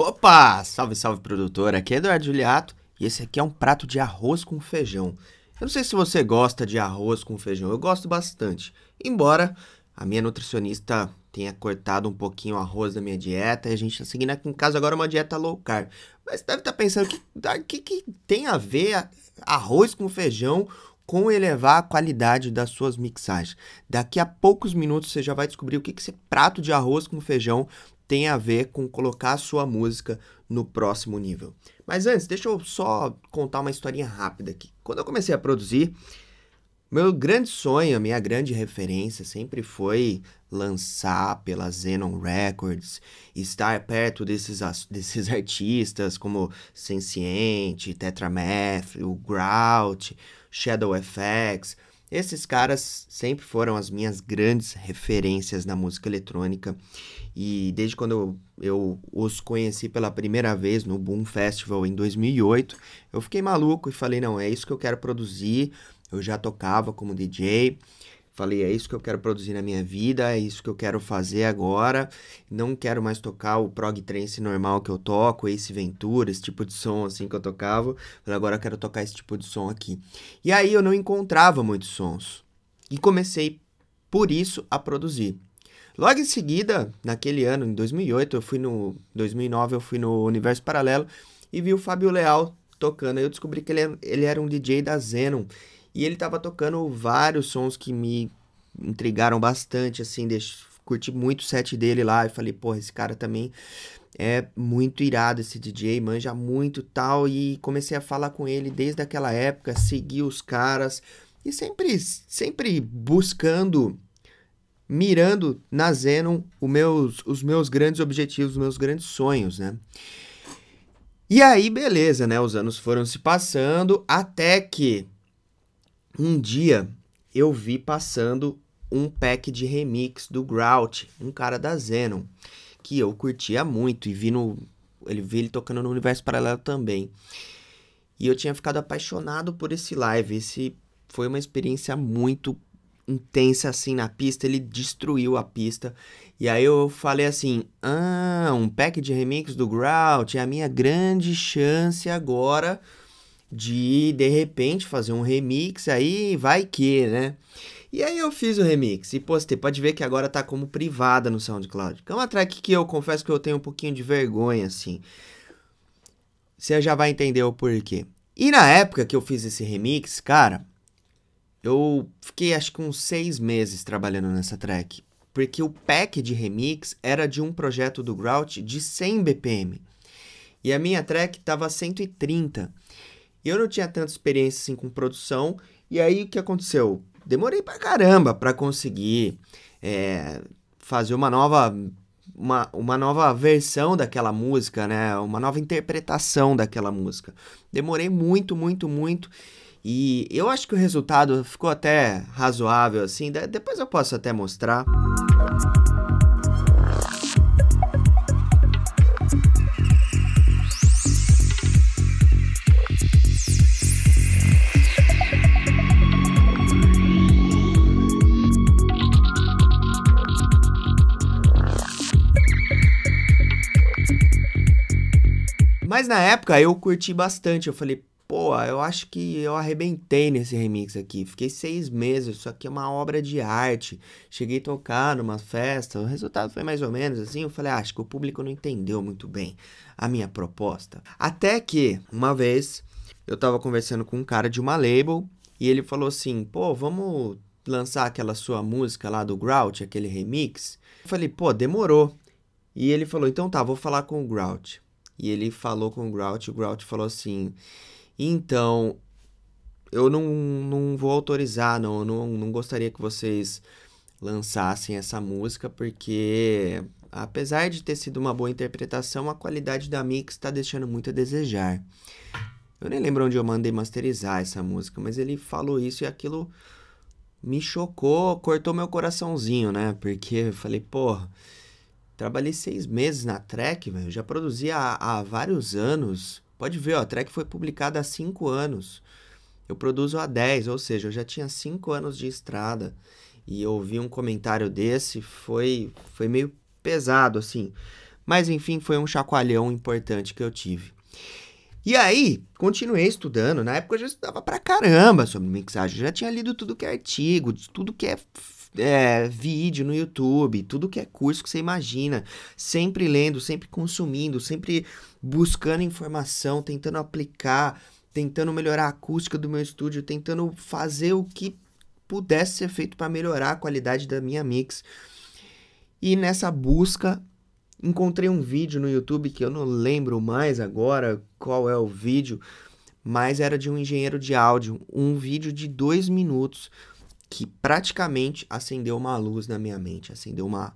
Opa! Salve, salve, produtor! Aqui é Eduardo Juliato e esse aqui é um prato de arroz com feijão. Eu não sei se você gosta de arroz com feijão, eu gosto bastante. Embora a minha nutricionista tenha cortado um pouquinho o arroz da minha dieta e a gente está seguindo aqui em casa agora uma dieta low carb. Mas deve estar tá pensando, o que, que, tem a ver arroz com feijão com elevar a qualidade das suas mixagens. Daqui a poucos minutos você já vai descobrir o que, que esse prato de arroz com feijão tem a ver com colocar a sua música no próximo nível. Mas antes, deixa eu só contar uma historinha rápida aqui. Quando eu comecei a produzir, meu grande sonho, a minha grande referência sempre foi lançar pela Zenon Records, estar perto desses, desses artistas como Senciente, Tetrameth, o Grout, Shadow FX. Esses caras sempre foram as minhas grandes referências na música eletrônica e desde quando eu, eu os conheci pela primeira vez no Boom Festival em 2008, eu fiquei maluco e falei: não, é isso que eu quero produzir. Eu já tocava como DJ. Falei, é isso que eu quero produzir na minha vida, é isso que eu quero fazer agora. Não quero mais tocar o prog trance normal que eu toco, esse Ventura, esse tipo de som assim que eu tocava. Falei, agora eu quero tocar esse tipo de som aqui. E aí eu não encontrava muitos sons. E comecei por isso a produzir. Logo em seguida, naquele ano, em 2008, eu fui no 2009, eu fui no Universo Paralelo e vi o Fábio Leal tocando. Eu descobri que ele, é, ele era um DJ da Zenon e ele estava tocando vários sons que me intrigaram bastante, assim, deixo, curti muito o set dele lá e falei, porra, esse cara também é muito irado esse DJ, manja muito tal e comecei a falar com ele desde aquela época, segui os caras e sempre sempre buscando mirando na Zenon os meus, os meus grandes objetivos, os meus grandes sonhos, né? E aí, beleza, né? Os anos foram se passando até que um dia eu vi passando um pack de remix do Grout, um cara da Zenon, que eu curtia muito e vi no ele vi ele tocando no universo paralelo também. E eu tinha ficado apaixonado por esse live, esse foi uma experiência muito intensa assim na pista, ele destruiu a pista. E aí eu falei assim: "Ah, um pack de remix do Grout é a minha grande chance agora de de repente fazer um remix aí, vai que, né?" E aí eu fiz o remix e postei. Pode ver que agora tá como privada no SoundCloud. é uma track que eu confesso que eu tenho um pouquinho de vergonha assim. Você já vai entender o porquê. E na época que eu fiz esse remix, cara, eu fiquei acho que uns seis meses trabalhando nessa track, porque o pack de remix era de um projeto do Grout de 100 BPM e a minha track tava 130. E eu não tinha tanta experiência assim com produção, e aí o que aconteceu? Demorei pra caramba pra conseguir é, fazer uma nova uma, uma nova versão daquela música, né? Uma nova interpretação daquela música. Demorei muito, muito, muito. E eu acho que o resultado ficou até razoável assim, depois eu posso até mostrar. Mas na época eu curti bastante. Eu falei, pô, eu acho que eu arrebentei nesse remix aqui. Fiquei seis meses, isso aqui é uma obra de arte. Cheguei a tocar numa festa, o resultado foi mais ou menos assim. Eu falei, ah, acho que o público não entendeu muito bem a minha proposta. Até que, uma vez, eu tava conversando com um cara de uma label e ele falou assim, pô, vamos lançar aquela sua música lá do Grouch, aquele remix. Eu falei, pô, demorou. E ele falou, então tá, vou falar com o Grouch. E ele falou com o Grouch, o Grouch falou assim: então, eu não, não vou autorizar, não, não, não gostaria que vocês lançassem essa música, porque apesar de ter sido uma boa interpretação, a qualidade da mix está deixando muito a desejar. Eu nem lembro onde eu mandei masterizar essa música, mas ele falou isso e aquilo me chocou, cortou meu coraçãozinho, né? Porque eu falei, porra, trabalhei seis meses na track, velho, já produzia há, há vários anos. Pode ver, ó, a track foi publicada há 5 anos. Eu produzo há 10, ou seja, eu já tinha 5 anos de estrada. E ouvir um comentário desse foi, foi meio pesado, assim. Mas enfim, foi um chacoalhão importante que eu tive. E aí, continuei estudando. Na época eu já estudava pra caramba sobre mixagem. Eu já tinha lido tudo que é artigo, tudo que é é, vídeo no YouTube, tudo que é curso que você imagina, sempre lendo, sempre consumindo, sempre buscando informação, tentando aplicar, tentando melhorar a acústica do meu estúdio, tentando fazer o que pudesse ser feito para melhorar a qualidade da minha mix. E nessa busca, encontrei um vídeo no YouTube que eu não lembro mais agora qual é o vídeo, mas era de um engenheiro de áudio, um vídeo de dois minutos que praticamente acendeu uma luz na minha mente, acendeu uma,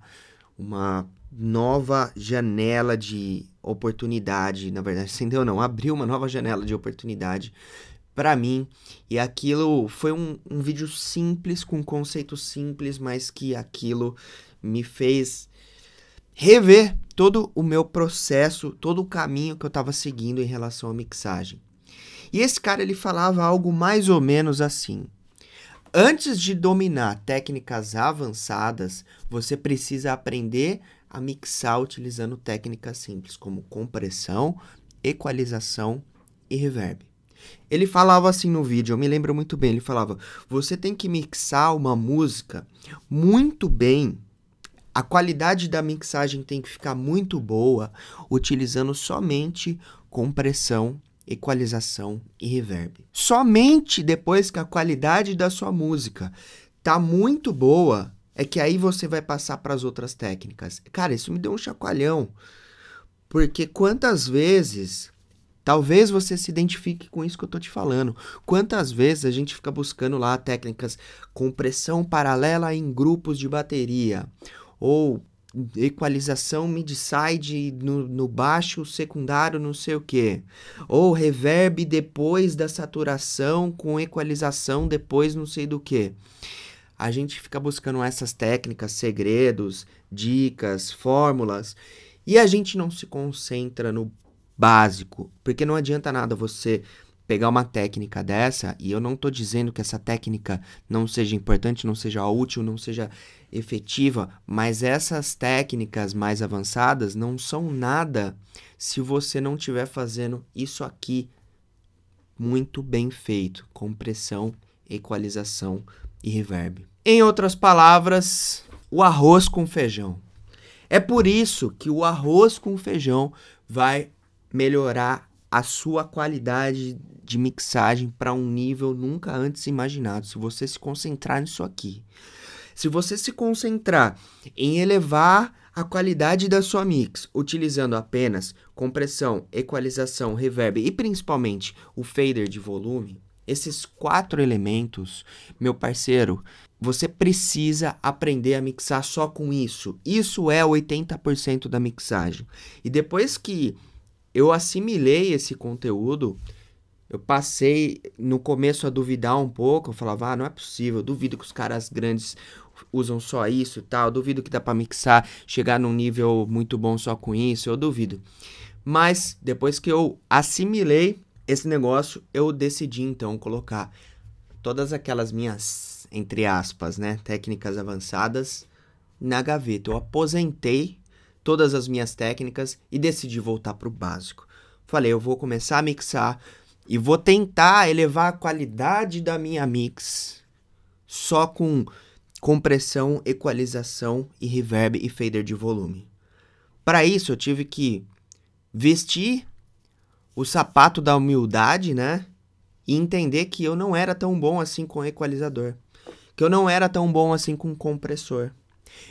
uma nova janela de oportunidade, na verdade, acendeu não, abriu uma nova janela de oportunidade para mim. E aquilo foi um, um vídeo simples, com um conceito simples, mas que aquilo me fez rever todo o meu processo, todo o caminho que eu estava seguindo em relação à mixagem. E esse cara ele falava algo mais ou menos assim. Antes de dominar técnicas avançadas, você precisa aprender a mixar utilizando técnicas simples como compressão, equalização e reverb. Ele falava assim no vídeo, eu me lembro muito bem, ele falava: "Você tem que mixar uma música muito bem. A qualidade da mixagem tem que ficar muito boa, utilizando somente compressão equalização e reverb. Somente depois que a qualidade da sua música tá muito boa, é que aí você vai passar para as outras técnicas. Cara, isso me deu um chacoalhão. Porque quantas vezes, talvez você se identifique com isso que eu tô te falando. Quantas vezes a gente fica buscando lá técnicas com pressão paralela em grupos de bateria ou equalização mid-side no, no, baixo secundário, não sei o que. Ou reverb depois da saturação com equalização depois não sei do que. A gente fica buscando essas técnicas, segredos, dicas, fórmulas e a gente não se concentra no básico, porque não adianta nada você pegar uma técnica dessa, e eu não estou dizendo que essa técnica não seja importante, não seja útil, não seja efetiva, mas essas técnicas mais avançadas não são nada se você não estiver fazendo isso aqui muito bem feito, compressão, equalização e reverb. Em outras palavras, o arroz com feijão. É por isso que o arroz com feijão vai melhorar a sua qualidade de mixagem para um nível nunca antes imaginado. Se você se concentrar nisso aqui, se você se concentrar em elevar a qualidade da sua mix, utilizando apenas compressão, equalização, reverb e principalmente o fader de volume, esses quatro elementos, meu parceiro, você precisa aprender a mixar só com isso. Isso é 80% da mixagem. E depois que eu assimilei esse conteúdo. Eu passei no começo a duvidar um pouco, eu falava, ah, não é possível, duvido que os caras grandes usam só isso e tal, duvido que dá para mixar, chegar num nível muito bom só com isso, eu duvido. Mas depois que eu assimilei esse negócio, eu decidi então colocar todas aquelas minhas entre aspas, né, técnicas avançadas na gaveta. Eu aposentei todas as minhas técnicas e decidi voltar para o básico. Falei, eu vou começar a mixar e vou tentar elevar a qualidade da minha mix só com compressão, equalização e reverb e fader de volume. Para isso eu tive que vestir o sapato da humildade, né? E entender que eu não era tão bom assim com equalizador, que eu não era tão bom assim com compressor.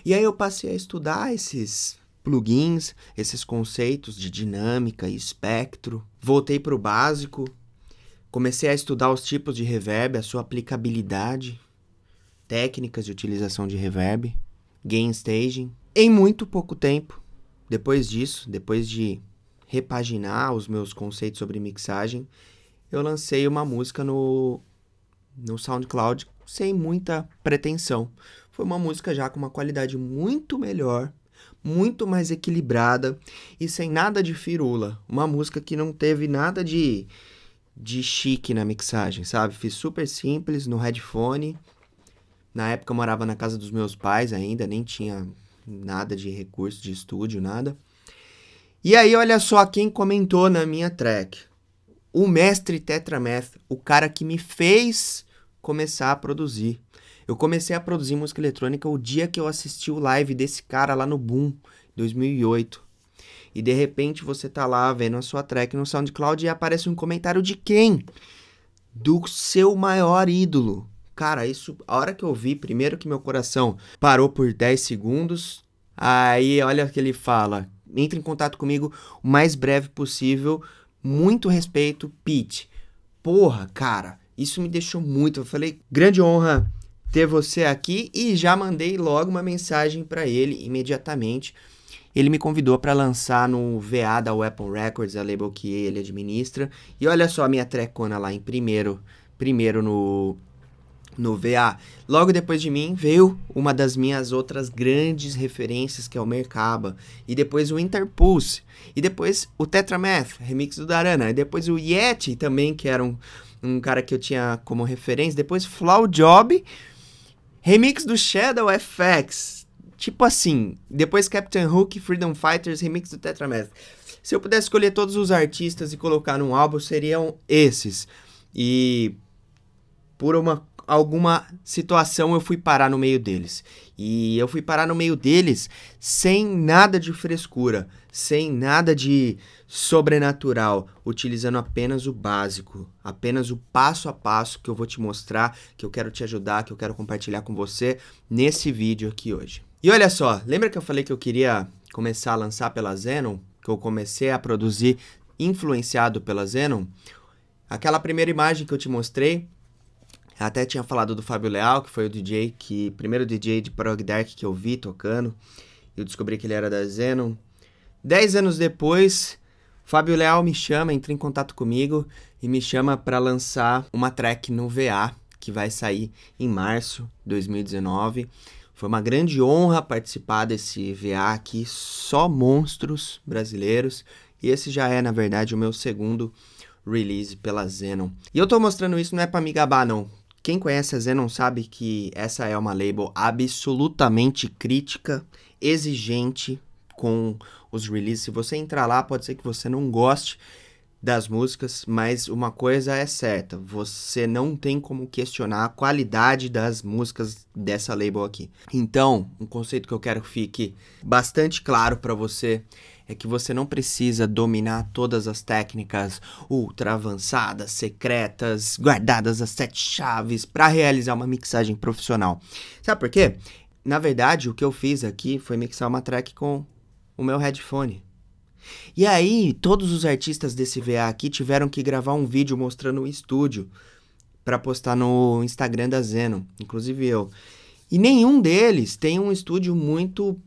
E aí eu passei a estudar esses plugins, esses conceitos de dinâmica e espectro. Voltei para o básico, comecei a estudar os tipos de reverb, a sua aplicabilidade, técnicas de utilização de reverb, gain staging. Em muito pouco tempo, depois disso, depois de repaginar os meus conceitos sobre mixagem, eu lancei uma música no, no SoundCloud sem muita pretensão. Foi uma música já com uma qualidade muito melhor muito mais equilibrada e sem nada de firula. Uma música que não teve nada de, de chique na mixagem, sabe? Fiz super simples no headphone. Na época eu morava na casa dos meus pais ainda, nem tinha nada de recurso de estúdio, nada. E aí, olha só quem comentou na minha track. O mestre Tetramath, o cara que me fez começar a produzir. Eu comecei a produzir música eletrônica o dia que eu assisti o live desse cara lá no Boom, 2008. E de repente você tá lá vendo a sua track no SoundCloud e aparece um comentário de quem? Do seu maior ídolo. Cara, isso, a hora que eu vi, primeiro que meu coração parou por 10 segundos, aí olha o que ele fala: entre em contato comigo o mais breve possível, muito respeito, Pete. Porra, cara, isso me deixou muito. Eu falei, grande honra ter você aqui e já mandei logo uma mensagem para ele imediatamente. Ele me convidou para lançar no VA da Apple Records, a label que ele administra. E olha só a minha trecona lá em primeiro, primeiro no no VA. Logo depois de mim veio uma das minhas outras grandes referências, que é o Mercaba, e depois o Interpulse, e depois o Tetramath, remix do Darana, e depois o Yeti também, que era um, um cara que eu tinha como referência, depois Flow Job, Remix do Shadow FX. Tipo assim, depois Captain Hook, Freedom Fighters, remix do Tetramaster. Se eu pudesse escolher todos os artistas e colocar num álbum, seriam esses. E por uma alguma situação eu fui parar no meio deles. E eu fui parar no meio deles sem nada de frescura, sem nada de sobrenatural, utilizando apenas o básico, apenas o passo a passo que eu vou te mostrar, que eu quero te ajudar, que eu quero compartilhar com você nesse vídeo aqui hoje. E olha só, lembra que eu falei que eu queria começar a lançar pela Zenon? Que eu comecei a produzir influenciado pela Zenon? Aquela primeira imagem que eu te mostrei, até tinha falado do Fábio Leal, que foi o DJ que primeiro DJ de prog dark que eu vi tocando. Eu descobri que ele era da Zenon. Dez anos depois, Fábio Leal me chama, entra em contato comigo e me chama para lançar uma track no VA que vai sair em março de 2019. Foi uma grande honra participar desse VA aqui, só monstros brasileiros. E esse já é, na verdade, o meu segundo release pela Zenon. E eu tô mostrando isso não é para me gabar, não. Quem conhece a Zenon sabe que essa é uma label absolutamente crítica, exigente, com os releases. Se você entrar lá, pode ser que você não goste das músicas, mas uma coisa é certa, você não tem como questionar a qualidade das músicas dessa label aqui. Então, um conceito que eu quero que fique bastante claro para você é que você não precisa dominar todas as técnicas ultra avançadas, secretas, guardadas as sete chaves para realizar uma mixagem profissional. Sabe por quê? Na verdade, o que eu fiz aqui foi mixar uma track com o meu headphone. E aí, todos os artistas desse VA aqui tiveram que gravar um vídeo mostrando o estúdio para postar no Instagram da Zeno, inclusive eu. E nenhum deles tem um estúdio muito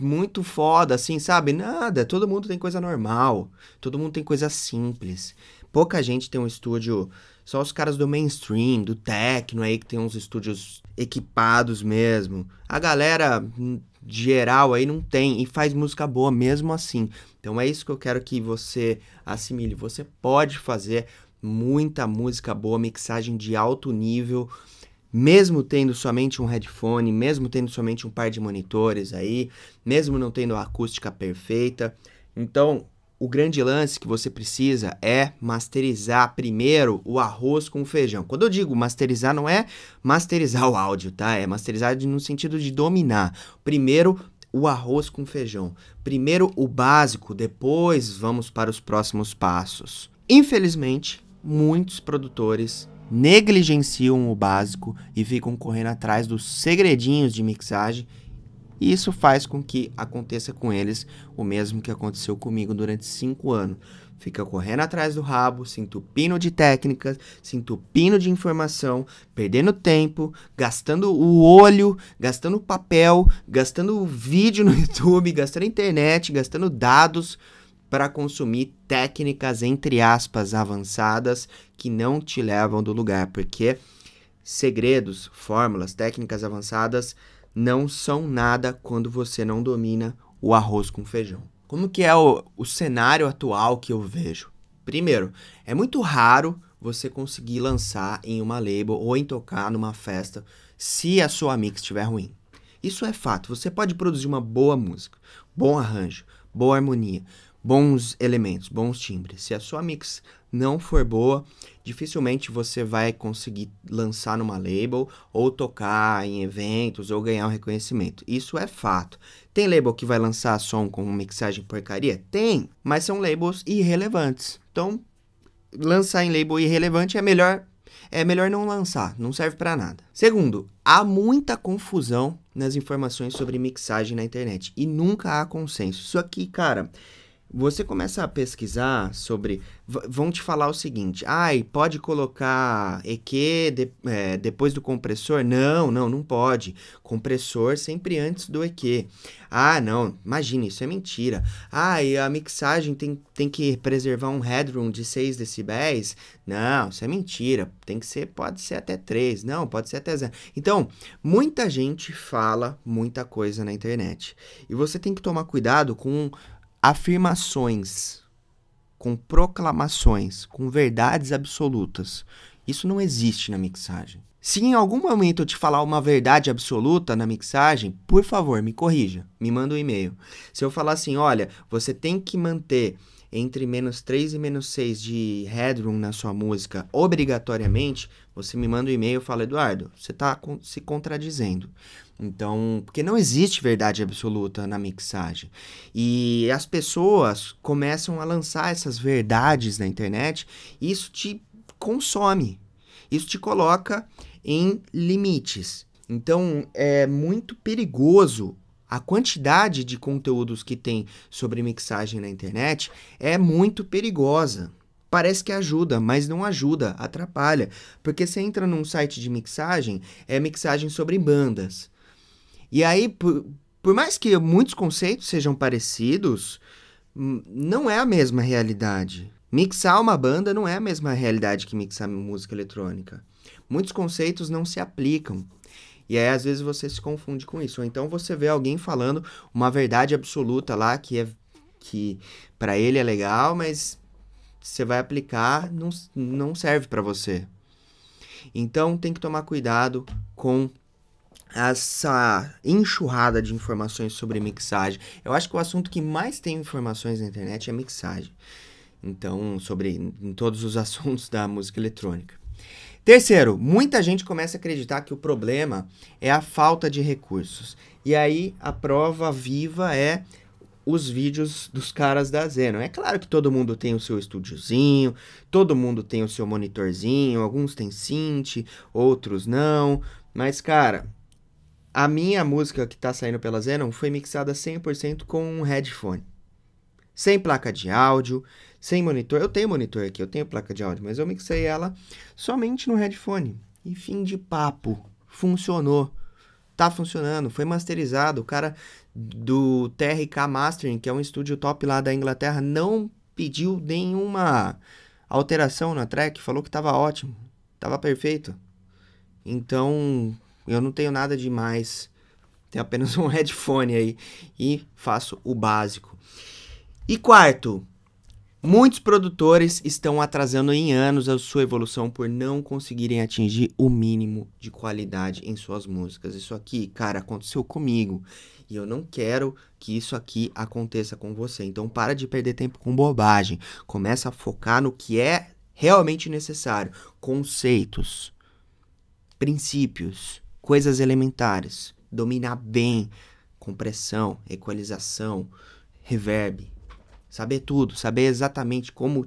muito foda assim, sabe? Nada, todo mundo tem coisa normal, todo mundo tem coisa simples. Pouca gente tem um estúdio, só os caras do mainstream, do techno aí que tem uns estúdios equipados mesmo. A galera hum, geral aí não tem e faz música boa mesmo assim. Então é isso que eu quero que você assimile. Você pode fazer muita música boa, mixagem de alto nível, mesmo tendo somente um headphone, mesmo tendo somente um par de monitores aí, mesmo não tendo a acústica perfeita. Então, o grande lance que você precisa é masterizar primeiro o arroz com feijão. Quando eu digo masterizar, não é masterizar o áudio, tá? É masterizar no sentido de dominar. Primeiro, o arroz com feijão. Primeiro o básico, depois vamos para os próximos passos. Infelizmente, muitos produtores negligenciam o básico e ficam correndo atrás dos segredinhos de mixagem e isso faz com que aconteça com eles o mesmo que aconteceu comigo durante cinco anos. Fica correndo atrás do rabo, se entupindo de técnicas, se entupindo de informação, perdendo tempo, gastando o olho, gastando papel, gastando vídeo no YouTube, gastando internet, gastando dados para consumir técnicas entre aspas avançadas que não te levam do lugar, porque segredos, fórmulas, técnicas avançadas não são nada quando você não domina o arroz com feijão. Como que é o, o cenário atual que eu vejo? Primeiro, é muito raro você conseguir lançar em uma label ou em tocar numa festa se a sua mix estiver ruim. Isso é fato. Você pode produzir uma boa música, bom arranjo, boa harmonia, bons elementos, bons timbres. Se a sua mix não for boa, dificilmente você vai conseguir lançar numa label ou tocar em eventos ou ganhar um reconhecimento. Isso é fato. Tem label que vai lançar som com mixagem porcaria? Tem, mas são labels irrelevantes. Então, lançar em label irrelevante é melhor é melhor não lançar, não serve para nada. Segundo, há muita confusão nas informações sobre mixagem na internet e nunca há consenso. Isso aqui, cara, você começa a pesquisar sobre. Vão te falar o seguinte: ai, ah, pode colocar EQ de, é, depois do compressor? Não, não, não pode. Compressor sempre antes do EQ. Ah, não, imagina, isso é mentira. Ah, e a mixagem tem, tem que preservar um headroom de 6 decibéis? Não, isso é mentira. Tem que ser, pode ser até 3, não, pode ser até 0. Então, muita gente fala muita coisa na internet. E você tem que tomar cuidado com afirmações, com proclamações, com verdades absolutas. Isso não existe na mixagem. Se em algum momento eu te falar uma verdade absoluta na mixagem, por favor, me corrija, me manda um e-mail. Se eu falar assim, olha, você tem que manter entre menos 3 e menos 6 de headroom na sua música obrigatoriamente, você me manda um e-mail e fala, Eduardo, você está se contradizendo. Então, porque não existe verdade absoluta na mixagem. E as pessoas começam a lançar essas verdades na internet e isso te consome. Isso te coloca em limites. Então, é muito perigoso a quantidade de conteúdos que tem sobre mixagem na internet é muito perigosa. Parece que ajuda, mas não ajuda, atrapalha. Porque você entra num site de mixagem, é mixagem sobre bandas. E aí, por, por mais que muitos conceitos sejam parecidos, hum, não é a mesma realidade. Mixar uma banda não é a mesma realidade que mixar música eletrônica. Muitos conceitos não se aplicam. E aí, às vezes, você se confunde com isso. Ou então você vê alguém falando uma verdade absoluta lá que é que para ele é legal, mas você vai aplicar não, não serve para você. Então tem que tomar cuidado com essa enxurrada de informações sobre mixagem. Eu acho que o assunto que mais tem informações na internet é mixagem. Então, sobre em todos os assuntos da música eletrônica. Terceiro, muita gente começa a acreditar que o problema é a falta de recursos. E aí a prova viva é os vídeos dos caras da Zeno. É claro que todo mundo tem o seu estúdiozinho, todo mundo tem o seu monitorzinho, alguns têm synth, outros não, mas cara, a minha música que tá saindo pela Zenon foi mixada 100% com um headphone. Sem placa de áudio, sem monitor. Eu tenho monitor aqui, eu tenho placa de áudio, mas eu mixei ela somente no headphone. E fim de papo. Funcionou. Tá funcionando, foi masterizado. O cara do TRK Mastering, que é um estúdio top lá da Inglaterra, não pediu nenhuma alteração na track, falou que estava ótimo, estava perfeito. Então, eu não tenho nada de mais, tenho apenas um headphone aí e faço o básico. E quarto, muitos produtores estão atrasando em anos a sua evolução por não conseguirem atingir o mínimo de qualidade em suas músicas. Isso aqui, cara, aconteceu comigo. E eu não quero que isso aqui aconteça com você. Então para de perder tempo com bobagem. Começa a focar no que é realmente necessário, conceitos, princípios, coisas elementares, dominar bem compressão, equalização, reverb, saber tudo, saber exatamente como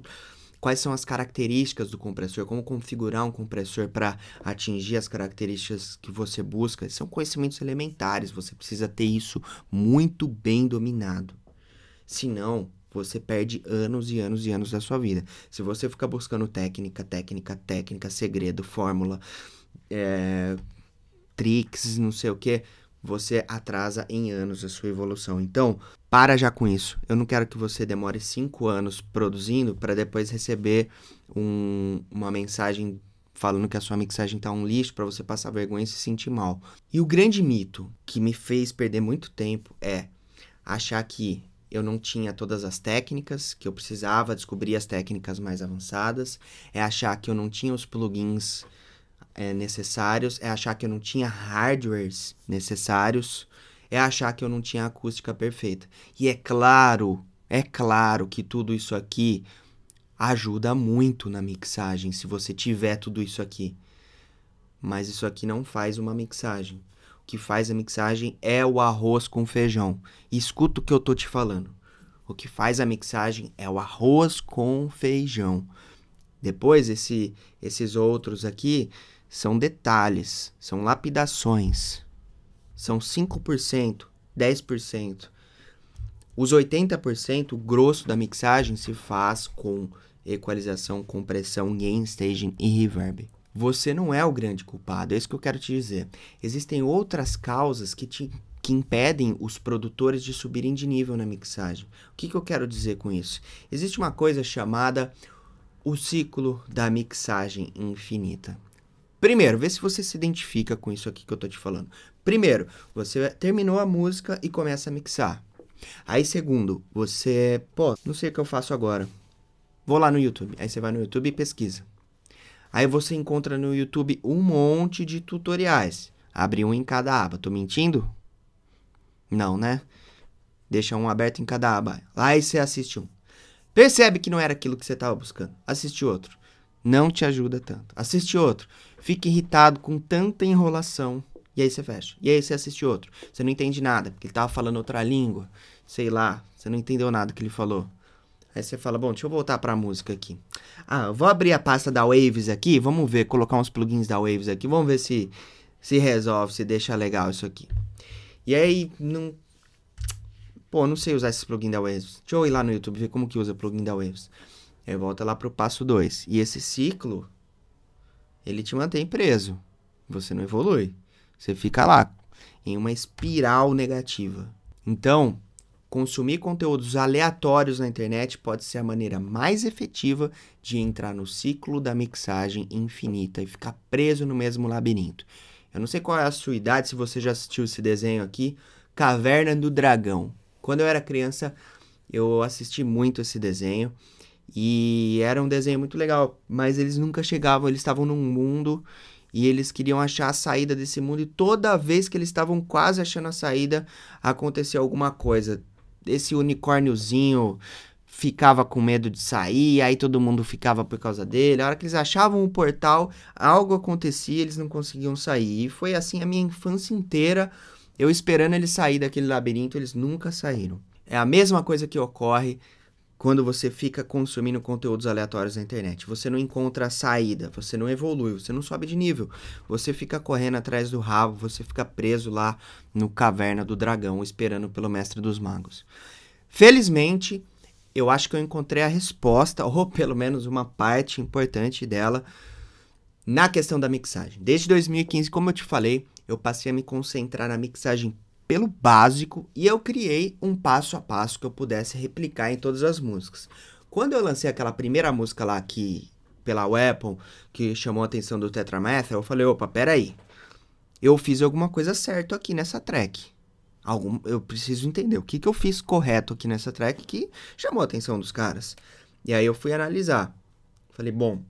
quais são as características do compressor, como configurar um compressor para atingir as características que você busca. São conhecimentos elementares, você precisa ter isso muito bem dominado. Senão, você perde anos e anos e anos da sua vida. Se você ficar buscando técnica, técnica, técnica, segredo, fórmula, é, tricks, não sei o que, você atrasa em anos a sua evolução. Então, para já com isso. Eu não quero que você demore cinco anos produzindo para depois receber um, uma mensagem falando que a sua mixagem tá um lixo para você passar vergonha e se sentir mal. E o grande mito que me fez perder muito tempo é achar que eu não tinha todas as técnicas que eu precisava, descobrir as técnicas mais avançadas, é achar que eu não tinha os plugins é, necessários, é achar que eu não tinha hardwares necessários, é achar que eu não tinha acústica perfeita. E é claro, é claro que tudo isso aqui ajuda muito na mixagem, se você tiver tudo isso aqui. Mas isso aqui não faz uma mixagem. O que faz a mixagem é o arroz com feijão. E escuta o que eu tô te falando. O que faz a mixagem é o arroz com feijão. Depois esse, esses outros aqui são detalhes, são lapidações. São 5%, 10%. Os 80%, o grosso da mixagem, se faz com equalização, compressão, gain, staging e reverb. Você não é o grande culpado, é isso que eu quero te dizer. Existem outras causas que te que impedem os produtores de subirem de nível na mixagem. O que, que eu quero dizer com isso? Existe uma coisa chamada o ciclo da mixagem infinita. Primeiro, vê se você se identifica com isso aqui que eu tô te falando. Primeiro, você terminou a música e começa a mixar. Aí, segundo, você, pô, não sei o que eu faço agora. Vou lá no YouTube. Aí você vai no YouTube e pesquisa. Aí você encontra no YouTube um monte de tutoriais. Abre um em cada aba. Tô mentindo? Não, né? Deixa um aberto em cada aba. Lá e você assiste um. Percebe que não era aquilo que você estava buscando. Assiste outro não te ajuda tanto. Assiste outro. Fica irritado com tanta enrolação. E aí você fecha. E aí você assiste outro. Você não entende nada, porque ele tava falando outra língua. Sei lá, você não entendeu nada que ele falou. Aí você fala, bom, deixa eu voltar pra música aqui. Ah, eu vou abrir a pasta da Waves aqui, vamos ver, colocar uns plugins da Waves aqui, vamos ver se se resolve, se deixa legal isso aqui. E aí, não... Pô, não sei usar esse plugin da Waves. Deixa eu ir lá no YouTube ver como que usa o plugin da Waves. Aí volta lá pro passo 2. E esse ciclo, ele te mantém preso. Você não evolui. Você fica lá, em uma espiral negativa. Então, consumir conteúdos aleatórios na internet pode ser a maneira mais efetiva de entrar no ciclo da mixagem infinita e ficar preso no mesmo labirinto. Eu não sei qual é a sua idade, se você já assistiu esse desenho aqui, Caverna do Dragão. Quando eu era criança, eu assisti muito esse desenho. E era um desenho muito legal, mas eles nunca chegavam, eles estavam num mundo e eles queriam achar a saída desse mundo e toda vez que eles estavam quase achando a saída, acontecia alguma coisa. Esse unicórniozinho ficava com medo de sair, aí todo mundo ficava por causa dele. A hora que eles achavam o portal, algo acontecia, eles não conseguiam sair. E foi assim a minha infância inteira, eu esperando eles sair daquele labirinto, eles nunca saíram. É a mesma coisa que ocorre quando você fica consumindo conteúdos aleatórios na internet. Você não encontra saída, você não evolui, você não sobe de nível. Você fica correndo atrás do rabo, você fica preso lá no caverna do dragão esperando pelo mestre dos magos. Felizmente, eu acho que eu encontrei a resposta, ou pelo menos uma parte importante dela, na questão da mixagem. Desde 2015, como eu te falei, eu passei a me concentrar na mixagem pelo básico e eu criei um passo a passo que eu pudesse replicar em todas as músicas. Quando eu lancei aquela primeira música lá que pela Apple, que chamou a atenção do Tetrametha, eu falei, opa, peraí. Eu fiz alguma coisa certa aqui nessa track. Algum, eu preciso entender o que, que eu fiz correto aqui nessa track que chamou a atenção dos caras. E aí eu fui analisar. Falei, bom,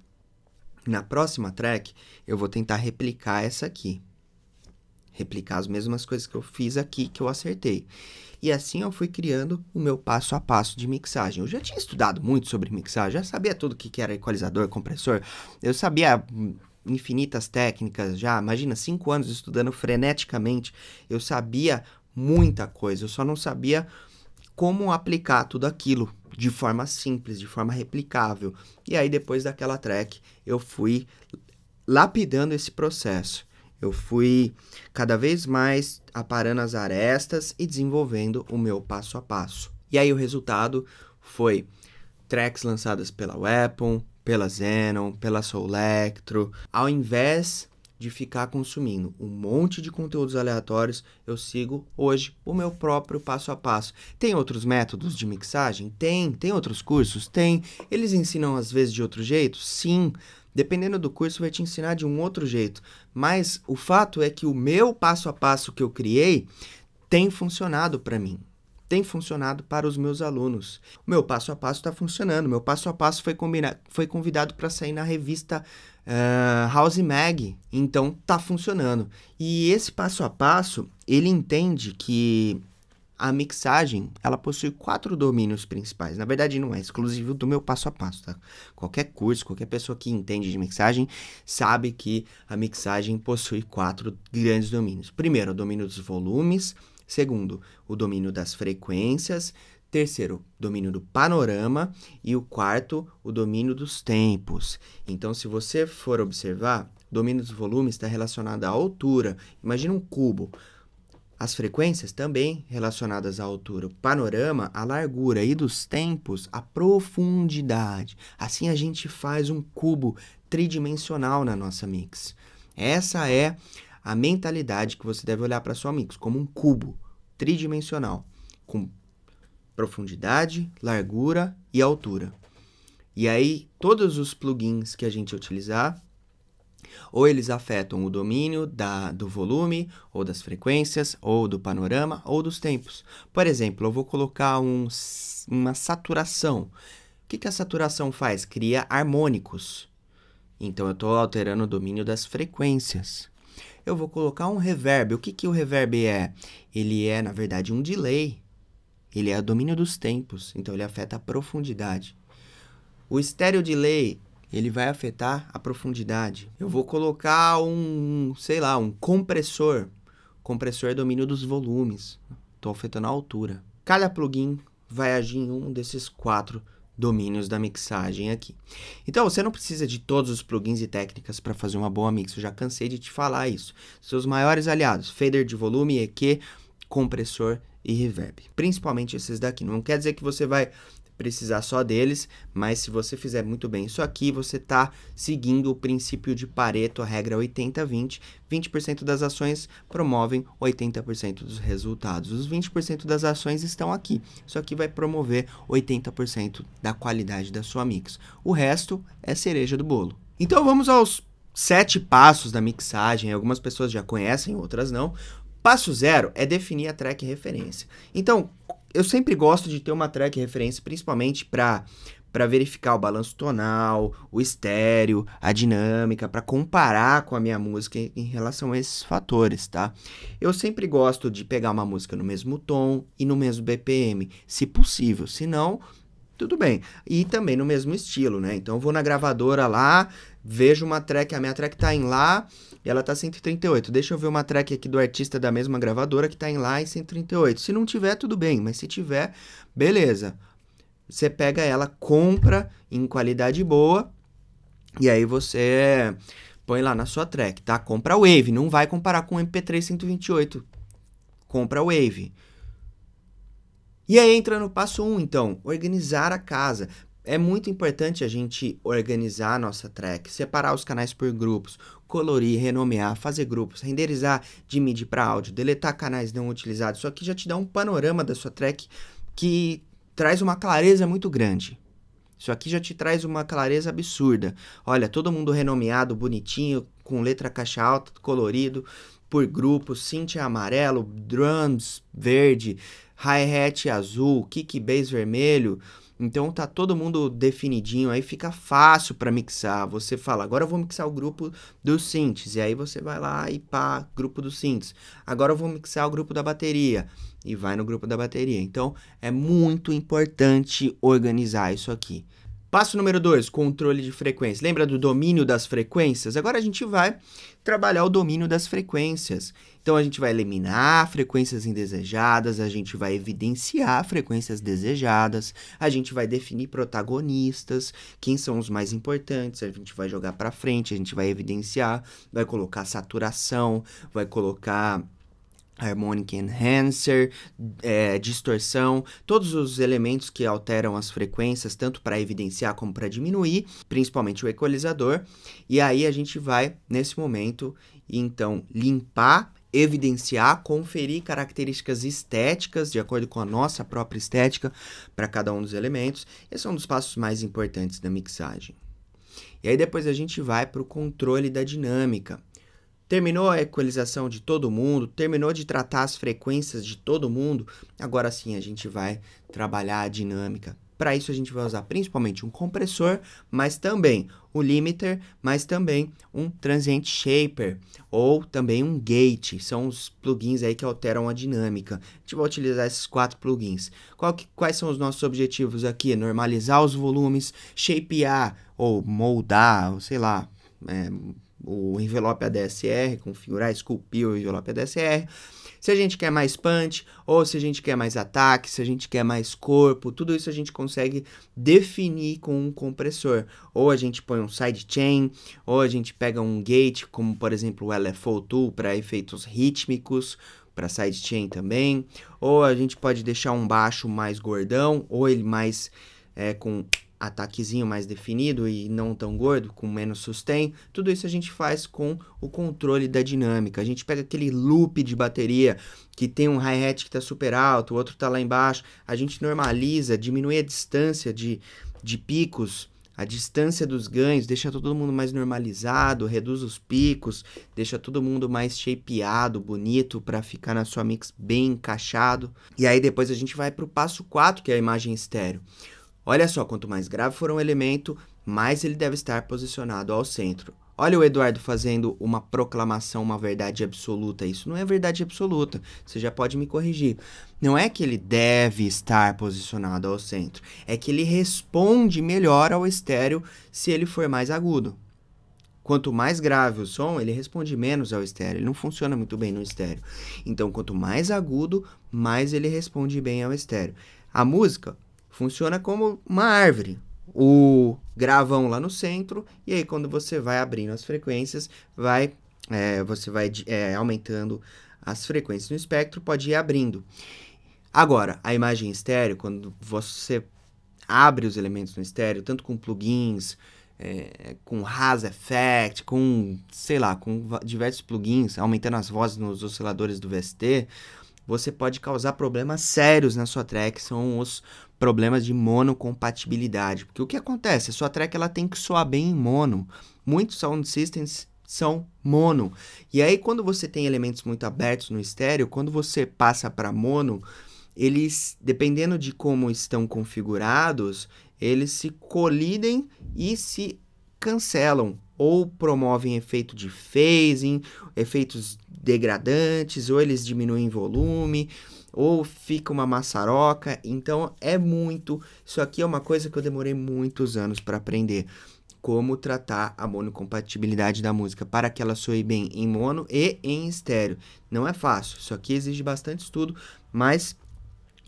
na próxima track eu vou tentar replicar essa aqui replicar as mesmas coisas que eu fiz aqui que eu acertei. E assim eu fui criando o meu passo a passo de mixagem. Eu já tinha estudado muito sobre mixagem, já sabia tudo o que era equalizador, compressor, eu sabia hum, infinitas técnicas já. Imagina, cinco anos estudando freneticamente, eu sabia muita coisa, eu só não sabia como aplicar tudo aquilo de forma simples, de forma replicável. E aí, depois daquela track, eu fui lapidando esse processo. Eu fui cada vez mais aparando as arestas e desenvolvendo o meu passo a passo. E aí o resultado foi tracks lançadas pela Weapon, pela Zenon, pela Soul Electro, ao invés de ficar consumindo um monte de conteúdos aleatórios, eu sigo hoje o meu próprio passo a passo. Tem outros métodos de mixagem? Tem. Tem outros cursos? Tem. Eles ensinam às vezes de outro jeito? Sim. Dependendo do curso, vai te ensinar de um outro jeito. Mas o fato é que o meu passo a passo que eu criei tem funcionado para mim tem funcionado para os meus alunos. O meu passo a passo está funcionando. Meu passo a passo foi, combina... foi convidado para sair na revista uh, House Mag. Então tá funcionando. E esse passo a passo, ele entende que a mixagem, ela possui quatro domínios principais. Na verdade, não é exclusivo do meu passo a passo, tá? Qualquer curso, qualquer pessoa que entende de mixagem, sabe que a mixagem possui quatro grandes domínios. Primeiro, o domínio dos volumes. Segundo, o domínio das frequências. Terceiro, domínio do panorama. E o quarto, o domínio dos tempos. Então, se você for observar, domínio dos volumes está relacionado à altura. Imagina um cubo. As frequências também relacionadas à altura, o panorama, a largura e dos tempos, a profundidade. Assim a gente faz um cubo tridimensional na nossa mix. Essa é a mentalidade que você deve olhar para sua mix, como um cubo tridimensional, com profundidade, largura e altura. E aí, todos os plugins que a gente utilizar, ou eles afetam o domínio da, do volume, ou das frequências, ou do panorama, ou dos tempos. Por exemplo, eu vou colocar um, uma saturação. O que, que a saturação faz? Cria harmônicos. Então, eu estou alterando o domínio das frequências. Eu vou colocar um reverb. O que, que o reverb é? Ele é, na verdade, um delay. Ele é o domínio dos tempos, então ele afeta a profundidade. O estéreo de lei, ele vai afetar a profundidade. Eu vou colocar um, sei lá, um compressor. Compressor é domínio dos volumes. Estou afetando a altura. Cada plugin vai agir em um desses quatro domínios da mixagem aqui. Então, você não precisa de todos os plugins e técnicas para fazer uma boa mix, eu já cansei de te falar isso. Seus maiores aliados, fader de volume, EQ, compressor e reverb. Principalmente esses daqui. Não quer dizer que você vai precisar só deles, mas se você fizer muito bem isso aqui, você está seguindo o princípio de Pareto, a regra 80-20. 20%, 20 das ações promovem 80% dos resultados. Os 20% das ações estão aqui. Isso aqui vai promover 80% da qualidade da sua mix. O resto é cereja do bolo. Então vamos aos sete passos da mixagem. Algumas pessoas já conhecem, outras não, passo zero é definir a track referência. Então, eu sempre gosto de ter uma track referência, principalmente para para verificar o balanço tonal, o estéreo, a dinâmica, para comparar com a minha música em relação a esses fatores, tá? Eu sempre gosto de pegar uma música no mesmo tom e no mesmo BPM, se possível. Se não, tudo bem. E também no mesmo estilo, né? Então eu vou na gravadora lá, vejo uma track, a minha track tá em lá e ela tá 138. Deixa eu ver uma track aqui do artista da mesma gravadora que tá em lá e 138. Se não tiver, tudo bem, mas se tiver, beleza. Você pega ela, compra em qualidade boa e aí você põe lá na sua track, tá? Compra Wave, não vai comparar com o MP3 128. Compra Wave. E aí entra no passo 1, um, então, organizar a casa. É muito importante a gente organizar a nossa track, separar os canais por grupos, colorir, renomear, fazer grupos, renderizar de MIDI para áudio, deletar canais não utilizados. Isso aqui já te dá um panorama da sua track que traz uma clareza muito grande. Isso aqui já te traz uma clareza absurda. Olha, todo mundo renomeado, bonitinho, com letra caixa alta, colorido, por grupos, Cintia amarelo, drums verde, hi-hat azul, kick bass vermelho. Então tá todo mundo definidinho, aí fica fácil para mixar. Você fala, agora eu vou mixar o grupo dos synths, e aí você vai lá e pá, grupo dos synths. Agora eu vou mixar o grupo da bateria e vai no grupo da bateria. Então é muito importante organizar isso aqui. Passo número 2, controle de frequência. Lembra do domínio das frequências? Agora a gente vai trabalhar o domínio das frequências. Então a gente vai eliminar frequências indesejadas, a gente vai evidenciar frequências desejadas, a gente vai definir protagonistas, quem são os mais importantes, a gente vai jogar para frente, a gente vai evidenciar, vai colocar saturação, vai colocar harmonic enhancer, é, distorção, todos os elementos que alteram as frequências, tanto para evidenciar como para diminuir, principalmente o equalizador. E aí a gente vai, nesse momento, então limpar evidenciar, conferir características estéticas de acordo com a nossa própria estética para cada um dos elementos. Esse é um dos passos mais importantes da mixagem. E aí depois a gente vai para o controle da dinâmica. Terminou a equalização de todo mundo, terminou de tratar as frequências de todo mundo, agora sim a gente vai trabalhar a dinâmica, para isso a gente vai usar principalmente um compressor, mas também um limiter, mas também um transient shaper ou também um gate. São os plugins aí que alteram a dinâmica. A gente vai utilizar esses quatro plugins. Que, quais são os nossos objetivos aqui? Normalizar os volumes, shapear ou moldar, ou sei lá, é, o envelope ADSR, configurar, esculpir o envelope ADSR se a gente quer mais punch, ou se a gente quer mais ataque, se a gente quer mais corpo, tudo isso a gente consegue definir com um compressor. Ou a gente põe um sidechain, ou a gente pega um gate, como por exemplo o LFO Tool para efeitos rítmicos, para sidechain também. Ou a gente pode deixar um baixo mais gordão, ou ele mais é, com ataquezinho mais definido e não tão gordo, com menos sustain, tudo isso a gente faz com o controle da dinâmica. A gente pega aquele loop de bateria que tem um hi-hat que está super alto, o outro está lá embaixo, a gente normaliza, diminui a distância de, de picos, a distância dos ganhos, deixa todo mundo mais normalizado, reduz os picos, deixa todo mundo mais shapeado, bonito, para ficar na sua mix bem encaixado. E aí depois a gente vai para o passo 4, que é a imagem estéreo. Olha só, quanto mais grave for um elemento, mais ele deve estar posicionado ao centro. Olha o Eduardo fazendo uma proclamação, uma verdade absoluta. Isso não é verdade absoluta. Você já pode me corrigir. Não é que ele deve estar posicionado ao centro. É que ele responde melhor ao estéreo se ele for mais agudo. Quanto mais grave o som, ele responde menos ao estéreo. Ele não funciona muito bem no estéreo. Então, quanto mais agudo, mais ele responde bem ao estéreo. A música, Funciona como uma árvore. O gravão lá no centro, e aí quando você vai abrindo as frequências, vai é, você vai é, aumentando as frequências no espectro, pode ir abrindo. Agora, a imagem estéreo, quando você abre os elementos no estéreo, tanto com plugins, é, com Haas Effect, com, sei lá, com diversos plugins, aumentando as vozes nos osciladores do VST, você pode causar problemas sérios na sua track, são os problemas de monocompatibilidade. Porque o que acontece? A sua track ela tem que soar bem em mono. Muitos sound systems são mono. E aí quando você tem elementos muito abertos no estéreo, quando você passa para mono, eles, dependendo de como estão configurados, eles se colidem e se cancelam ou promovem efeito de phasing, efeitos degradantes, ou eles diminuem volume ou fica uma maçaroca. Então é muito. Isso aqui é uma coisa que eu demorei muitos anos para aprender. Como tratar a monocompatibilidade da música para que ela soe bem em mono e em estéreo. Não é fácil, isso aqui exige bastante estudo, mas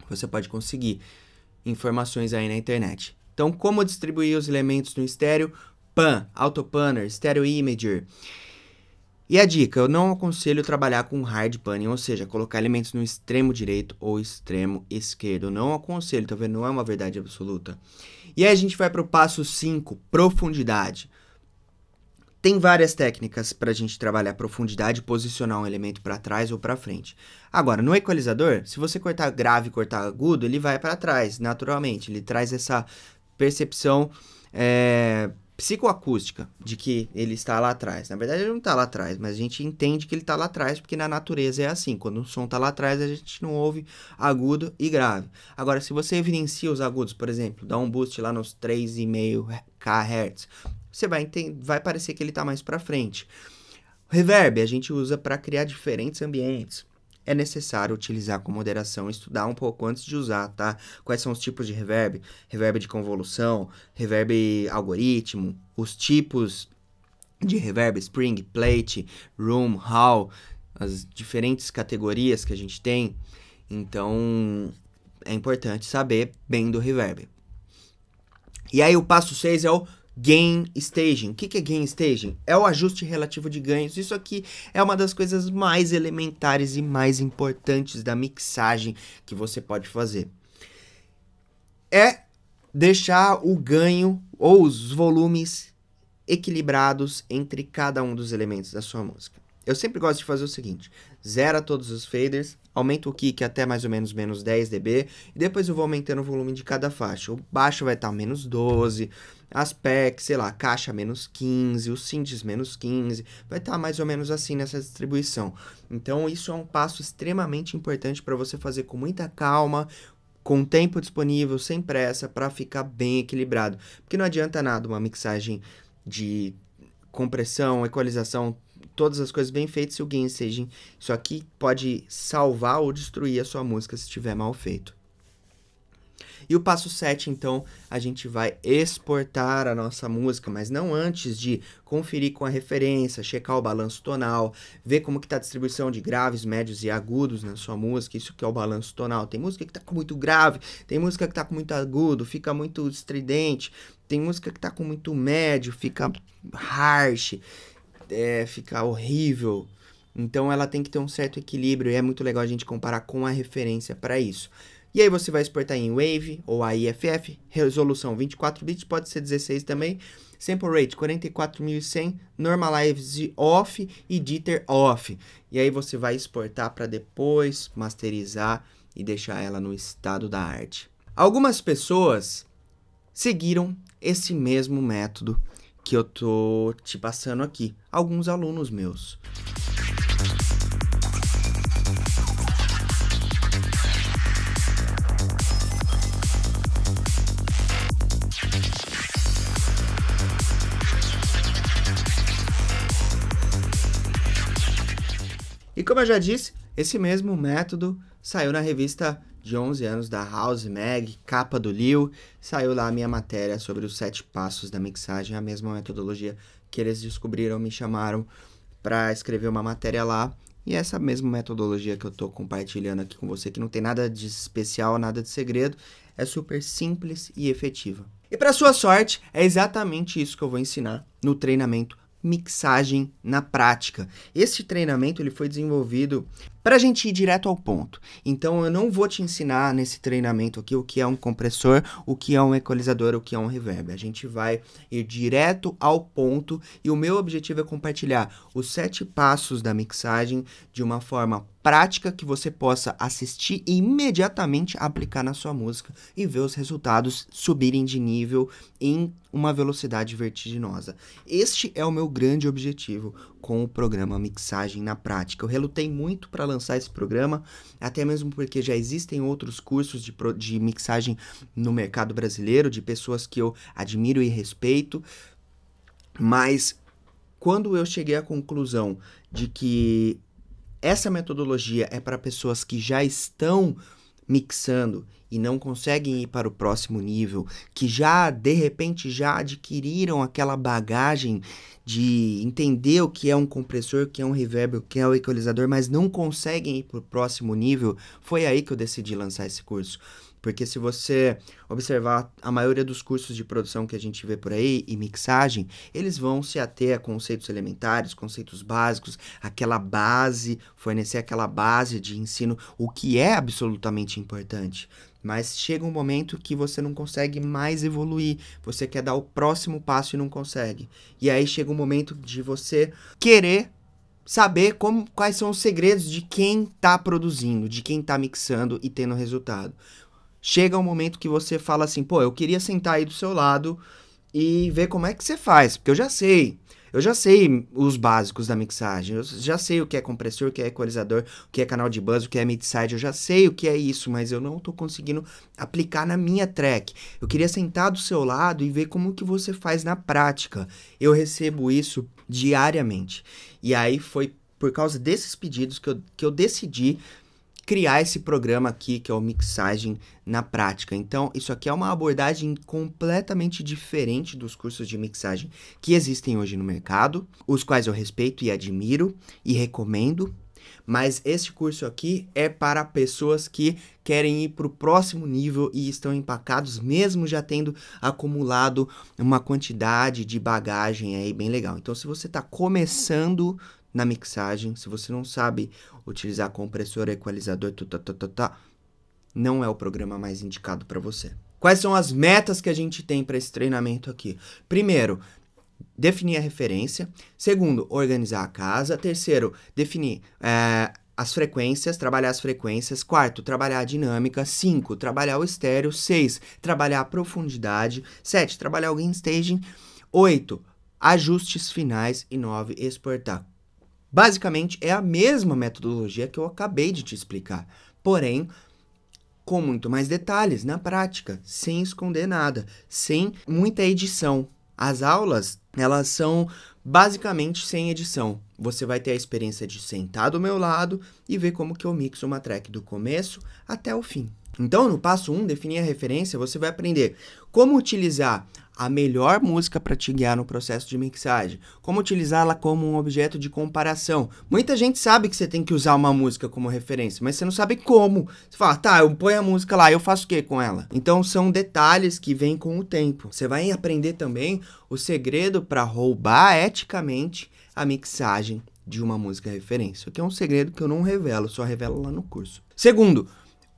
você pode conseguir informações aí na internet. Então, como distribuir os elementos no estéreo? Pan, Autopanner, Stereo Imager. E a dica, eu não aconselho trabalhar com hard panning, ou seja, colocar elementos no extremo direito ou extremo esquerdo. Não aconselho, tá vendo? Não é uma verdade absoluta. E aí a gente vai para o passo 5, profundidade. Tem várias técnicas para a gente trabalhar profundidade, posicionar um elemento para trás ou para frente. Agora, no equalizador, se você cortar grave e cortar agudo, ele vai para trás, naturalmente. Ele traz essa percepção é, psicoacústica de que ele está lá atrás. Na verdade, ele não está lá atrás, mas a gente entende que ele está lá atrás, porque na natureza é assim. Quando o som está lá atrás, a gente não ouve agudo e grave. Agora, se você evidencia os agudos, por exemplo, dá um boost lá nos 3,5 kHz, você vai, entender, vai parecer que ele está mais para frente. Reverb a gente usa para criar diferentes ambientes é necessário utilizar com moderação estudar um pouco antes de usar, tá? Quais são os tipos de reverb? Reverb de convolução, reverb algoritmo, os tipos de reverb, spring, plate, room, hall, as diferentes categorias que a gente tem. Então, é importante saber bem do reverb. E aí o passo 6 é o Gain staging. O que é gain staging? É o ajuste relativo de ganhos. Isso aqui é uma das coisas mais elementares e mais importantes da mixagem que você pode fazer. É deixar o ganho ou os volumes equilibrados entre cada um dos elementos da sua música. Eu sempre gosto de fazer o seguinte: zera todos os faders, aumenta o kick até mais ou menos menos 10 dB, e depois eu vou aumentando o volume de cada faixa. O baixo vai estar menos 12 as PECs, sei lá, caixa menos 15, os SINDES menos 15, vai estar tá mais ou menos assim nessa distribuição. Então, isso é um passo extremamente importante para você fazer com muita calma, com tempo disponível, sem pressa, para ficar bem equilibrado. Porque não adianta nada uma mixagem de compressão, equalização, todas as coisas bem feitas se o gain seja. Isso aqui pode salvar ou destruir a sua música se estiver mal feito. E o passo 7, então, a gente vai exportar a nossa música, mas não antes de conferir com a referência, checar o balanço tonal, ver como que tá a distribuição de graves, médios e agudos na sua música, isso que é o balanço tonal. Tem música que tá com muito grave, tem música que tá com muito agudo, fica muito estridente, tem música que tá com muito médio, fica harsh, é, fica horrível. Então ela tem que ter um certo equilíbrio e é muito legal a gente comparar com a referência para isso. E aí você vai exportar em Wave ou AIFF, resolução 24 bits, pode ser 16 também, sample rate 44100, normalize off e jitter off. E aí você vai exportar para depois masterizar e deixar ela no estado da arte. Algumas pessoas seguiram esse mesmo método que eu tô te passando aqui, alguns alunos meus. E como eu já disse, esse mesmo método saiu na revista de 11 anos da House Mag, capa do Liu, saiu lá a minha matéria sobre os sete passos da mixagem, a mesma metodologia que eles descobriram, me chamaram para escrever uma matéria lá. E é essa mesma metodologia que eu estou compartilhando aqui com você, que não tem nada de especial, nada de segredo, é super simples e efetiva. E para sua sorte, é exatamente isso que eu vou ensinar no treinamento mixagem na prática. Este treinamento ele foi desenvolvido para a gente ir direto ao ponto, então eu não vou te ensinar nesse treinamento aqui o que é um compressor, o que é um equalizador, o que é um reverb. A gente vai ir direto ao ponto e o meu objetivo é compartilhar os sete passos da mixagem de uma forma prática que você possa assistir e imediatamente aplicar na sua música e ver os resultados subirem de nível em uma velocidade vertiginosa. Este é o meu grande objetivo com o programa Mixagem na Prática. Eu relutei muito para lançar esse programa, até mesmo porque já existem outros cursos de, de mixagem no mercado brasileiro, de pessoas que eu admiro e respeito, mas quando eu cheguei à conclusão de que essa metodologia é para pessoas que já estão mixando e não conseguem ir para o próximo nível, que já de repente já adquiriram aquela bagagem de entender o que é um compressor, o que é um reverb, o que é um equalizador, mas não conseguem ir para o próximo nível, foi aí que eu decidi lançar esse curso. Porque se você observar a maioria dos cursos de produção que a gente vê por aí e mixagem, eles vão se ater a conceitos elementares, conceitos básicos, aquela base, fornecer aquela base de ensino, o que é absolutamente importante. Mas chega um momento que você não consegue mais evoluir, você quer dar o próximo passo e não consegue. E aí chega um momento de você querer saber como, quais são os segredos de quem está produzindo, de quem está mixando e tendo resultado. Chega um momento que você fala assim, pô, eu queria sentar aí do seu lado e ver como é que você faz, porque eu já sei. Eu já sei os básicos da mixagem, eu já sei o que é compressor, o que é equalizador, o que é canal de buzz, o que é mid side. eu já sei o que é isso, mas eu não estou conseguindo aplicar na minha track. Eu queria sentar do seu lado e ver como que você faz na prática. Eu recebo isso diariamente. E aí foi por causa desses pedidos que eu, que eu decidi criar esse programa aqui, que é o Mixagem na Prática. Então, isso aqui é uma abordagem completamente diferente dos cursos de mixagem que existem hoje no mercado, os quais eu respeito e admiro e recomendo, mas esse curso aqui é para pessoas que querem ir para o próximo nível e estão empacados, mesmo já tendo acumulado uma quantidade de bagagem aí bem legal. Então, se você está começando na mixagem. Se você não sabe utilizar compressor, equalizador, tá, tá, tá, tá, não é o programa mais indicado para você. Quais são as metas que a gente tem para esse treinamento aqui? Primeiro, definir a referência. Segundo, organizar a casa. Terceiro, definir é, as frequências, trabalhar as frequências. Quarto, trabalhar a dinâmica. Cinco, trabalhar o estéreo. Seis, trabalhar a profundidade. Sete, trabalhar o gain staging. Oito, ajustes finais. E nove, exportar. Basicamente é a mesma metodologia que eu acabei de te explicar, porém com muito mais detalhes na prática, sem esconder nada, sem muita edição. As aulas, elas são basicamente sem edição. Você vai ter a experiência de sentar do meu lado e ver como que eu mixo uma track do começo até o fim. Então, no passo 1, um, definir a referência, você vai aprender como utilizar a melhor música para te guiar no processo de mixagem, como utilizá-la como um objeto de comparação. Muita gente sabe que você tem que usar uma música como referência, mas você não sabe como. Você fala, tá, eu ponho a música lá, eu faço o que com ela? Então são detalhes que vêm com o tempo. Você vai aprender também o segredo para roubar eticamente a mixagem de uma música referência, o que é um segredo que eu não revelo, só revelo lá no curso. Segundo,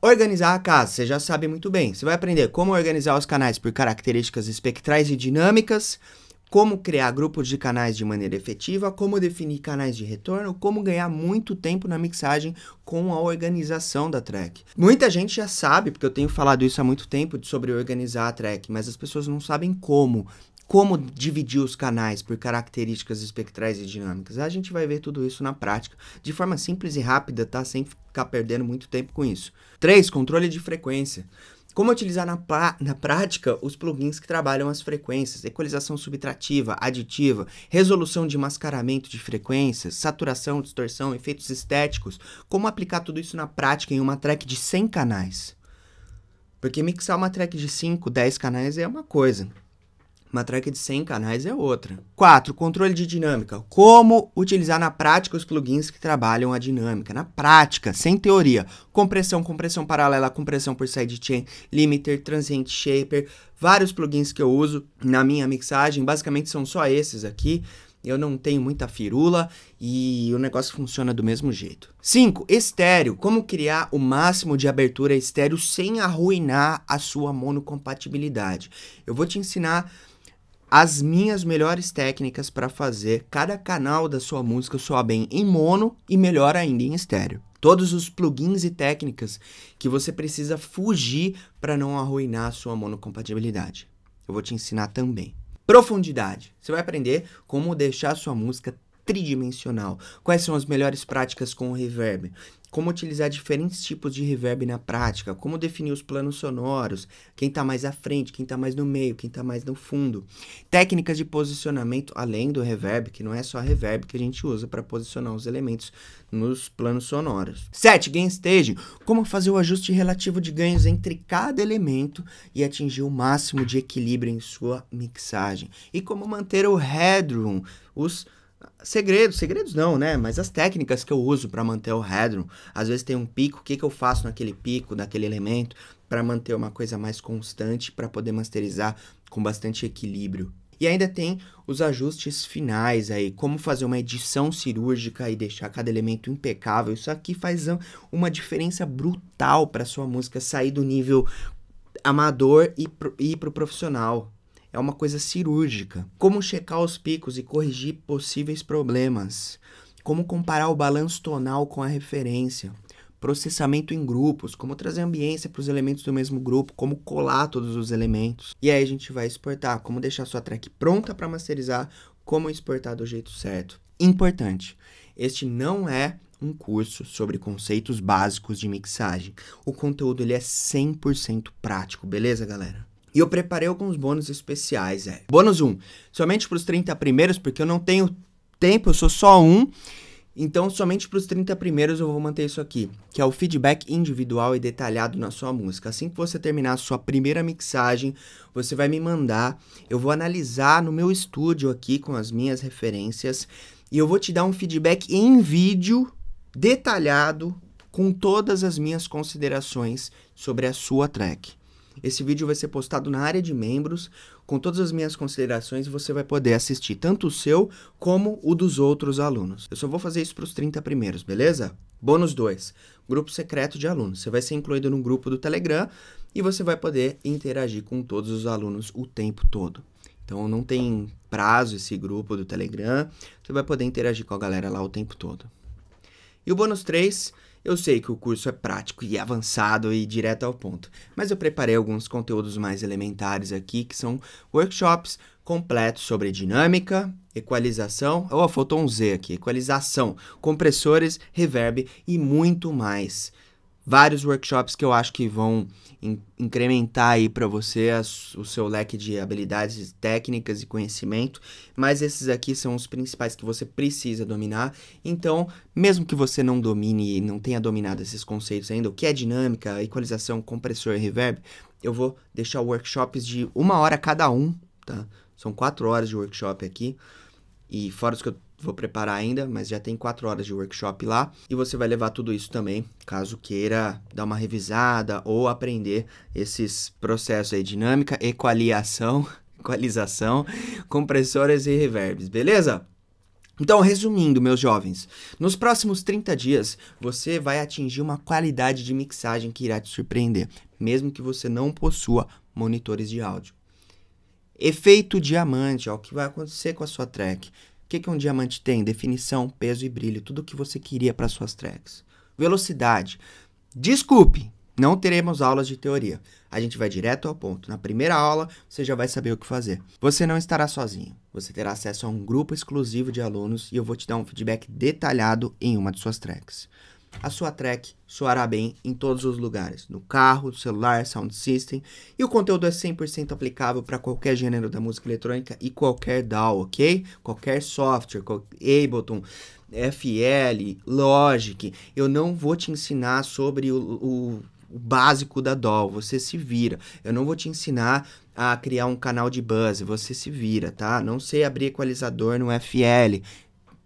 Organizar a casa, você já sabe muito bem. Você vai aprender como organizar os canais por características espectrais e dinâmicas, como criar grupos de canais de maneira efetiva, como definir canais de retorno, como ganhar muito tempo na mixagem com a organização da track. Muita gente já sabe, porque eu tenho falado isso há muito tempo sobre organizar a track, mas as pessoas não sabem como como dividir os canais por características espectrais e dinâmicas. A gente vai ver tudo isso na prática, de forma simples e rápida, tá? Sem ficar perdendo muito tempo com isso. 3. Controle de frequência. Como utilizar na, na, prática os plugins que trabalham as frequências, equalização subtrativa, aditiva, resolução de mascaramento de frequências, saturação, distorção, efeitos estéticos. Como aplicar tudo isso na prática em uma track de 100 canais? Porque mixar uma track de 5, 10 canais é uma coisa. Uma track de 100 canais é outra. 4. Controle de dinâmica. Como utilizar na prática os plugins que trabalham a dinâmica? Na prática, sem teoria. Compressão, compressão paralela, compressão por sidechain, limiter, transient shaper. Vários plugins que eu uso na minha mixagem. Basicamente são só esses aqui. Eu não tenho muita firula e o negócio funciona do mesmo jeito. 5. Estéreo. Como criar o máximo de abertura estéreo sem arruinar a sua monocompatibilidade? Eu vou te ensinar as minhas melhores técnicas para fazer cada canal da sua música soar bem em mono e melhor ainda em estéreo. Todos os plugins e técnicas que você precisa fugir para não arruinar a sua monocompatibilidade. Eu vou te ensinar também. Profundidade. Você vai aprender como deixar a sua música tridimensional. Quais são as melhores práticas com o reverb? como utilizar diferentes tipos de reverb na prática, como definir os planos sonoros, quem está mais à frente, quem está mais no meio, quem está mais no fundo. Técnicas de posicionamento além do reverb, que não é só reverb que a gente usa para posicionar os elementos nos planos sonoros. 7. Gain Stage. Como fazer o ajuste relativo de ganhos entre cada elemento e atingir o máximo de equilíbrio em sua mixagem. E como manter o headroom, os segredos, segredos não, né? Mas as técnicas que eu uso para manter o headroom. Às vezes tem um pico, o que, que eu faço naquele pico, naquele elemento, para manter uma coisa mais constante, para poder masterizar com bastante equilíbrio. E ainda tem os ajustes finais aí, como fazer uma edição cirúrgica e deixar cada elemento impecável. Isso aqui faz uma diferença brutal para sua música sair do nível amador e ir para ir pro profissional é uma coisa cirúrgica. Como checar os picos e corrigir possíveis problemas. Como comparar o balanço tonal com a referência. Processamento em grupos, como trazer ambiência para os elementos do mesmo grupo, como colar todos os elementos. E aí a gente vai exportar, como deixar sua track pronta para masterizar, como exportar do jeito certo. Importante, este não é um curso sobre conceitos básicos de mixagem. O conteúdo ele é 100% prático, beleza, galera? E eu preparei alguns bônus especiais, é. Bônus 1, somente para os 30 primeiros, porque eu não tenho tempo, eu sou só um. Então, somente para os 30 primeiros eu vou manter isso aqui, que é o feedback individual e detalhado na sua música. Assim que você terminar a sua primeira mixagem, você vai me mandar, eu vou analisar no meu estúdio aqui com as minhas referências e eu vou te dar um feedback em vídeo detalhado com todas as minhas considerações sobre a sua track. Esse vídeo vai ser postado na área de membros, com todas as minhas considerações, você vai poder assistir tanto o seu como o dos outros alunos. Eu só vou fazer isso para os 30 primeiros, beleza? Bônus 2: Grupo secreto de alunos. Você vai ser incluído no grupo do Telegram e você vai poder interagir com todos os alunos o tempo todo. Então não tem prazo esse grupo do Telegram, você vai poder interagir com a galera lá o tempo todo. E o bônus 3 eu sei que o curso é prático e avançado e direto ao ponto, mas eu preparei alguns conteúdos mais elementares aqui, que são workshops completos sobre dinâmica, equalização, oh, faltou um Z aqui, equalização, compressores, reverb e muito mais vários workshops que eu acho que vão in incrementar aí para você as, o seu leque de habilidades técnicas e conhecimento, mas esses aqui são os principais que você precisa dominar. Então, mesmo que você não domine e não tenha dominado esses conceitos ainda, o que é dinâmica, equalização, compressor e reverb, eu vou deixar workshops de uma hora cada um, tá? São quatro horas de workshop aqui. E fora os que eu vou preparar ainda, mas já tem quatro horas de workshop lá. E você vai levar tudo isso também, caso queira dar uma revisada ou aprender esses processos aí, dinâmica, equaliação, equalização, compressores e reverbs, beleza? Então, resumindo, meus jovens, nos próximos 30 dias você vai atingir uma qualidade de mixagem que irá te surpreender, mesmo que você não possua monitores de áudio. Efeito diamante, ó, o que vai acontecer com a sua track que, que um diamante tem? Definição, peso e brilho, tudo o que você queria para suas tracks. Velocidade. Desculpe, não teremos aulas de teoria. A gente vai direto ao ponto. Na primeira aula, você já vai saber o que fazer. Você não estará sozinho. Você terá acesso a um grupo exclusivo de alunos e eu vou te dar um feedback detalhado em uma de suas tracks a sua track soará bem em todos os lugares, no carro, no celular, sound system, e o conteúdo é 100% aplicável para qualquer gênero da música eletrônica e qualquer DAW, ok? Qualquer software, Ableton, FL, Logic, eu não vou te ensinar sobre o, o básico da dol, você se vira. Eu não vou te ensinar a criar um canal de buzz, você se vira, tá? Não sei abrir equalizador no FL,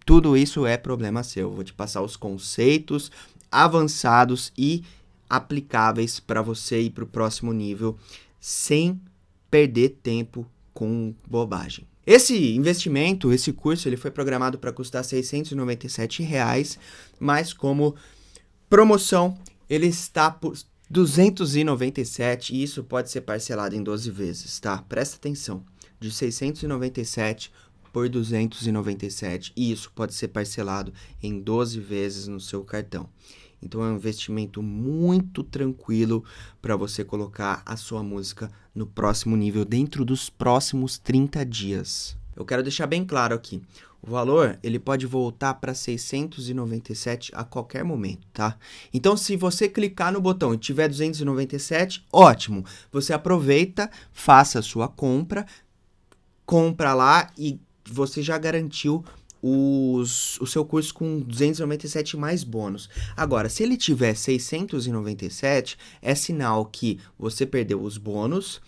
tudo isso é problema seu. vou te passar os conceitos avançados e aplicáveis para você ir para o próximo nível sem perder tempo com bobagem. Esse investimento, esse curso, ele foi programado para custar R$ 697, reais, mas como promoção, ele está por 297 e isso pode ser parcelado em 12 vezes, tá? Presta atenção. De 697 por 297 e isso pode ser parcelado em 12 vezes no seu cartão. Então é um investimento muito tranquilo para você colocar a sua música no próximo nível dentro dos próximos 30 dias. Eu quero deixar bem claro aqui. O valor, ele pode voltar para 697 a qualquer momento, tá? Então, se você clicar no botão e tiver 297, ótimo. Você aproveita, faça a sua compra, compra lá e você já garantiu os, o seu curso com 297 mais bônus. Agora, se ele tiver 697, é sinal que você perdeu os bônus.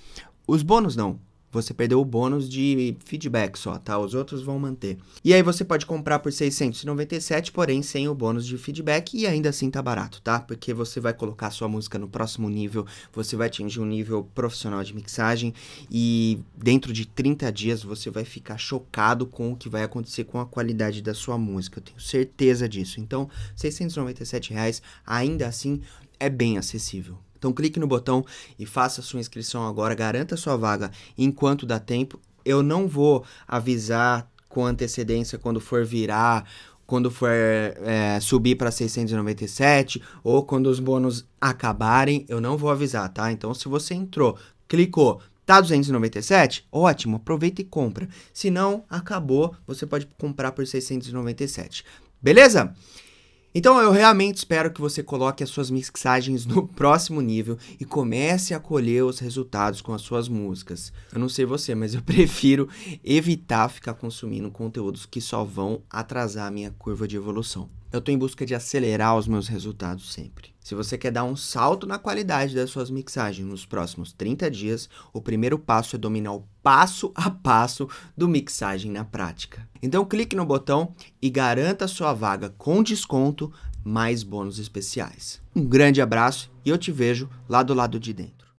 Os bônus não, você perdeu o bônus de feedback só, tá? Os outros vão manter. E aí você pode comprar por 697, porém sem o bônus de feedback e ainda assim tá barato, tá? Porque você vai colocar sua música no próximo nível, você vai atingir um nível profissional de mixagem e dentro de 30 dias você vai ficar chocado com o que vai acontecer com a qualidade da sua música. Eu tenho certeza disso. Então, R$ 697 reais ainda assim é bem acessível. Então clique no botão e faça sua inscrição agora, garanta sua vaga enquanto dá tempo. Eu não vou avisar com antecedência quando for virar, quando for é, subir para 697 ou quando os bônus acabarem, eu não vou avisar, tá? Então se você entrou, clicou, Tá 297? Ótimo, aproveita e compra. Se não, acabou, você pode comprar por 697. Beleza? Então eu realmente espero que você coloque as suas mixagens no próximo nível e comece a colher os resultados com as suas músicas. Eu não sei você, mas eu prefiro evitar ficar consumindo conteúdos que só vão atrasar a minha curva de evolução eu estou em busca de acelerar os meus resultados sempre. Se você quer dar um salto na qualidade das suas mixagens nos próximos 30 dias, o primeiro passo é dominar o passo a passo do mixagem na prática. Então clique no botão e garanta sua vaga com desconto mais bônus especiais. Um grande abraço e eu te vejo lá do lado de dentro.